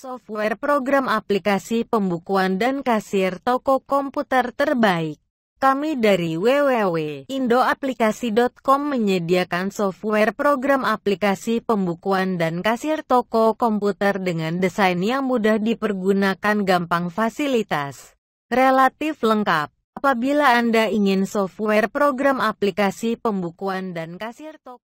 software program aplikasi pembukuan dan kasir toko komputer terbaik. Kami dari www.indoaplikasi.com menyediakan software program aplikasi pembukuan dan kasir toko komputer dengan desain yang mudah dipergunakan gampang fasilitas. Relatif lengkap. Apabila Anda ingin software program aplikasi pembukuan dan kasir toko